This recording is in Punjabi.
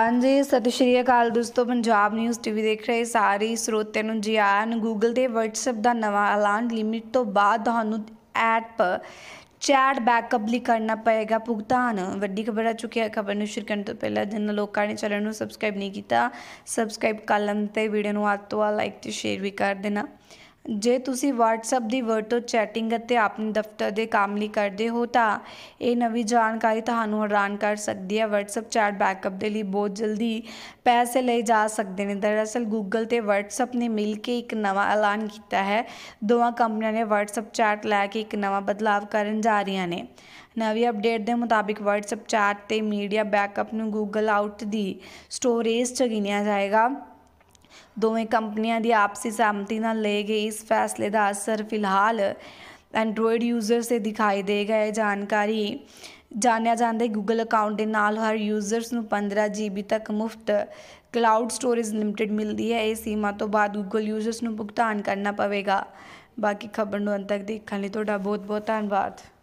ਹਾਂਜੀ ਸਤਿ ਸ਼੍ਰੀ ਅਕਾਲ ਦੋਸਤੋ ਪੰਜਾਬ ਨਿਊਜ਼ ਟੀਵੀ ਦੇਖ ਰਹੇ ਸਾਰੇ ਸਰੋਤਿਆਂ ਨੂੰ ਜੀ ਆਇਆਂ ਗੂਗਲ ਤੇ WhatsApp ਦਾ ਨਵਾਂ ਐਲਾਨ ਲਿਮਿਟ ਤੋਂ ਬਾਅਦ ਤੁਹਾਨੂੰ ਐਪ ਚੈਟ ਬੈਕਅਪ ਲਈ ਕਰਨਾ ਪਏਗਾ ਭੁਗਤਾਨ ਵੱਡੀ ਖਬਰ ਆ ਚੁੱਕੀ ਹੈ ਖਬਰ ਨੂੰ ਸ਼ੁਰੂ ਕਰਨ ਤੋਂ ਪਹਿਲਾਂ ਜਿਨ੍ਹਾਂ ਲੋਕਾਂ ਨੇ ਚੈਨਲ ਨੂੰ ਸਬਸਕ੍ਰਾਈਬ ਨਹੀਂ ਕੀਤਾ ਸਬਸਕ੍ਰਾਈਬ ਕਰ ਲੈਣ ਤੇ ਵੀਡੀਓ ਨੂੰ ਆਤਵਾ ਤੋਂ ਲਾਈਕ ਤੇ ਸ਼ੇਅਰ ਵੀ ਕਰ ਦੇਣਾ ਜੇ ਤੁਸੀਂ WhatsApp ਦੀ ਵਰਤੋਂ ਚੈਟਿੰਗ ਅਤੇ ਆਪਣੇ ਦਫ਼ਤਰ ਦੇ ਕੰਮ ਲਈ ਕਰਦੇ ਹੋ ਤਾਂ ਇਹ ਨਵੀਂ ਜਾਣਕਾਰੀ ਤੁਹਾਨੂੰ ਹੈਰਾਨ ਕਰ ਸਕਦੀ ਹੈ WhatsApp ਚੈਟ ਬੈਕਅਪ ਦੇ ਲਈ ਬਹੁਤ ਜਲਦੀ ਪੈਸੇ ਲਏ ਜਾ ਸਕਦੇ ਨੇ ਦਰਅਸਲ Google ਤੇ WhatsApp ਨੇ ਮਿਲ ਕੇ ਇੱਕ ਨਵਾਂ ਐਲਾਨ ਕੀਤਾ ਹੈ ਦੋਵਾਂ ਕੰਪਨੀਆਂ ਨੇ WhatsApp ਚੈਟ ਲੈ ਕੇ ਇੱਕ ਨਵਾਂ ਬਦਲਾਅ ਕਰਨ ਜਾ ਰਹੀਆਂ ਨੇ ਨਵੀਂ ਅਪਡੇਟ ਦੇ ਮੁਤਾਬਿਕ WhatsApp ਚੈਟ ਤੇ ਮੀਡੀਆ ਬੈਕਅਪ ਨੂੰ Google ਆਊਟ ਦੀ ਸਟੋਰੇਜ ਚ ਗਿਣਿਆ ਜਾਏਗਾ ਦੋਵੇਂ ਕੰਪਨੀਆਂ ਦੀ ਆਪਸੀ ਸਹਿਮਤੀ ਨਾਲ ਲਏ ਗਏ ਇਸ ਫੈਸਲੇ ਦਾ ਅਸਰ ਫਿਲਹਾਲ ਐਂਡਰੋਇਡ ਯੂਜ਼ਰ ਸੇ ਦਿਖਾਈ ਦੇਗਾ ਇਹ ਜਾਣਕਾਰੀ ਜਾਣਿਆ ਜਾਂਦਾ ਹੈ ਗੂਗਲ ਅਕਾਊਂਟ ਦੇ ਨਾਲ ਹਰ ਯੂਜ਼ਰਸ ਨੂੰ 15 ਜੀਬੀ ਤੱਕ ਮੁਫਤ ਕਲਾਊਡ ਸਟੋਰੇਜ ਲਿਮਟਿਡ ਮਿਲਦੀ ਹੈ ਇਹ ਸੀਮਾ ਤੋਂ ਬਾਅਦ ਗੂਗਲ ਯੂਜ਼ਰਸ ਨੂੰ ਭੁਗਤਾਨ ਕਰਨਾ ਪਵੇਗਾ ਬਾਕੀ ਖਬਰ ਨੂੰ ਅੰਤ ਤੱਕ ਦੇਖਣ ਲਈ ਤੁਹਾਡਾ ਬਹੁਤ ਬਹੁਤ ਧੰਨਵਾਦ